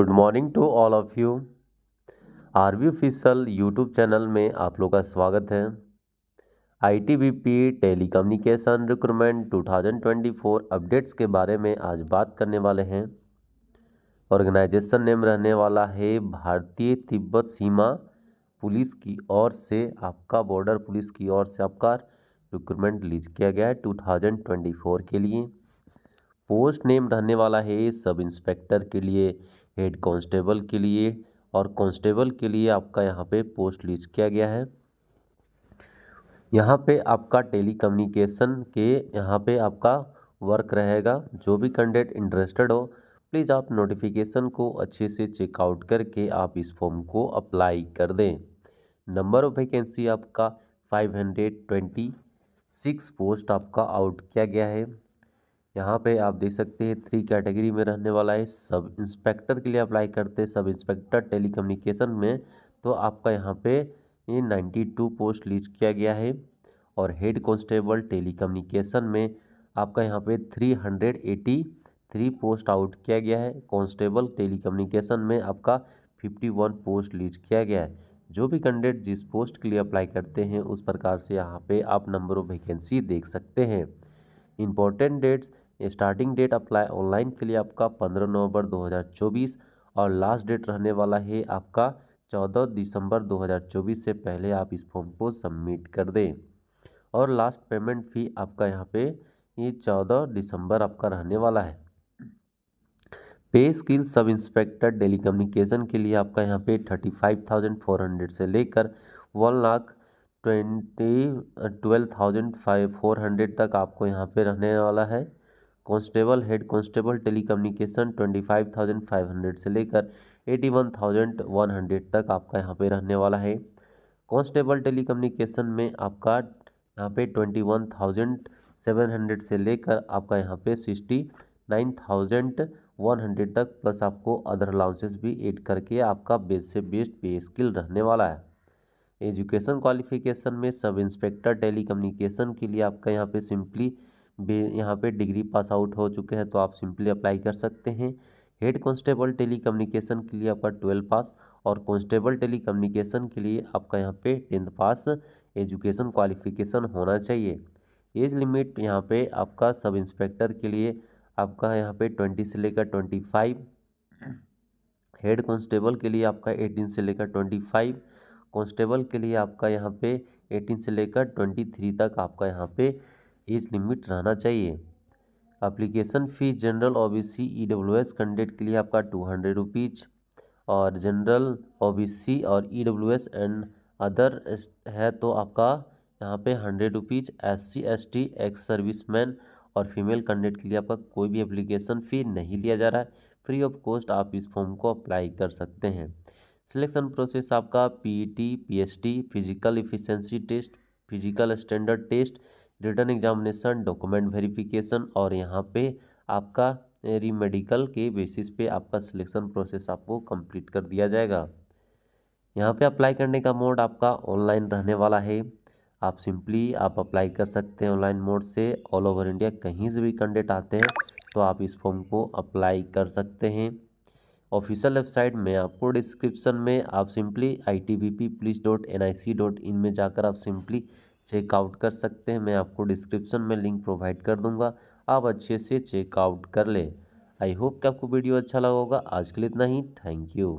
good morning to all of you R B official YouTube channel में आप लोग का स्वागत है I T B P telecommunication recruitment two thousand twenty four updates के बारे में आज बात करने वाले हैं ऑर्गेनाइजेशन नेम रहने वाला है भारतीय तिब्बत सीमा पुलिस की ओर से आपका बॉर्डर पुलिस की ओर से आपका रिक्रूटमेंट लीज किया गया है टू थाउजेंड ट्वेंटी फोर के लिए पोस्ट नेम रहने वाला है सब इंस्पेक्टर के लिए हेड कांस्टेबल के लिए और कांस्टेबल के लिए आपका यहाँ पे पोस्ट लीज किया गया है यहाँ पे आपका कम्युनिकेशन के यहाँ पे आपका वर्क रहेगा जो भी कैंडिडेट इंटरेस्टेड हो प्लीज़ आप नोटिफिकेशन को अच्छे से चेकआउट करके आप इस फॉर्म को अप्लाई कर दें नंबर ऑफ वैकेंसी आपका five hundred twenty six post आपका आउट किया गया है यहाँ पे आप देख सकते हैं थ्री कैटेगरी में रहने वाला है सब इंस्पेक्टर के लिए अप्लाई करते हैं सब इंस्पेक्टर टेली में तो आपका यहाँ पे ये टू पोस्ट लीज किया गया है और हेड कॉन्स्टेबल टेली में आपका यहाँ पे थ्री पोस्ट आउट किया गया है कॉन्स्टेबल टेली में आपका वन पोस्ट लीज किया गया है जो भी कैंडिडेट जिस पोस्ट के लिए अप्लाई करते हैं उस प्रकार से यहाँ पर आप नंबर ऑफ वैकेंसी देख सकते हैं important dates starting date apply online के लिए आपका पंद्रह नवंबर 2024 और लास्ट डेट रहने वाला है आपका चौदह दिसंबर 2024 से पहले आप इस फॉर्म को सबमिट कर दें और लास्ट पेमेंट फी आपका यहाँ पे ये चौदह दिसंबर आपका रहने वाला है पे स्किल सब इंस्पेक्टर कम्युनिकेशन के लिए आपका यहाँ पे thirty five thousand four hundred से लेकर one lakh twenty twelve thousand five four hundred तक आपको यहाँ पे रहने वाला है constable head constable communication twenty five thousand five hundred से लेकर eighty one thousand one hundred तक आपका यहाँ पे रहने वाला है कांस्टेबल कम्युनिकेशन में आपका यहाँ पे twenty one thousand seven hundred से लेकर आपका यहाँ पे sixty nine thousand one hundred तक प्लस आपको अदर अलाउंसेस भी एड करके आपका बेस्ट से बेस्ट पे स्किल रहने वाला है एजुकेशन क्वालिफिकेशन में सब इंस्पेक्टर टेलीकम्युनिकेशन के लिए आपका यहाँ पे सिंपली बे यहाँ पे डिग्री पास आउट हो चुके हैं तो आप सिंपली अप्लाई कर सकते हैं हेड कांस्टेबल टेलीकम्युनिकेशन के लिए आपका ट्वेल्थ पास और कांस्टेबल टेलीकम्युनिकेशन के लिए आपका यहाँ पे टेंथ पास एजुकेशन क्वालिफिकेशन होना चाहिए एज लिमिट यहाँ पे आपका सब इंस्पेक्टर के लिए आपका यहाँ पे ट्वेंटी से लेकर ट्वेंटी फाइव हेड कांस्टेबल के लिए आपका एटीन से लेकर ट्वेंटी फाइव कांस्टेबल के लिए आपका यहाँ पे एटीन से लेकर ट्वेंटी थ्री तक आपका यहाँ पे एज लिमिट रहना चाहिए application fee general O B C E W S candidate के लिए आपका टू हंड्रेड रुपीज़ और जनरल ओ बी सी और E W S and other है तो आपका यहाँ पे hundred rupees S C S T ex serviceman और फीमेल कैंडिडेट के लिए आपका कोई भी अप्लीकेशन फ़ी नहीं लिया जा रहा है फ्री ऑफ कॉस्ट आप इस फॉर्म को अप्लाई कर सकते हैं सिलेक्शन प्रोसेस आपका PET PST physical efficiency test physical standard test written examination document verification और यहाँ पे आपका रीमेडिकल के बेसिस पे आपका सिलेक्शन प्रोसेस आपको कंप्लीट कर दिया जाएगा यहाँ पे अप्लाई करने का मोड आपका ऑनलाइन रहने वाला है आप सिंपली आप अप्लाई कर सकते हैं ऑनलाइन मोड से ऑल ओवर इंडिया कहीं से भी कैंडिडेट आते हैं तो आप इस फॉर्म को अप्लाई कर सकते हैं ऑफिशियल वेबसाइट में आपको डिस्क्रिप्शन में आप simply I T B P police dot N I C dot in में जाकर आप सिंपली चेकआउट कर सकते हैं मैं आपको डिस्क्रिप्शन में लिंक प्रोवाइड कर दूंगा आप अच्छे से चेकआउट कर लें आई होप कि आपको वीडियो अच्छा लगा होगा आज के लिए इतना ही थैंक यू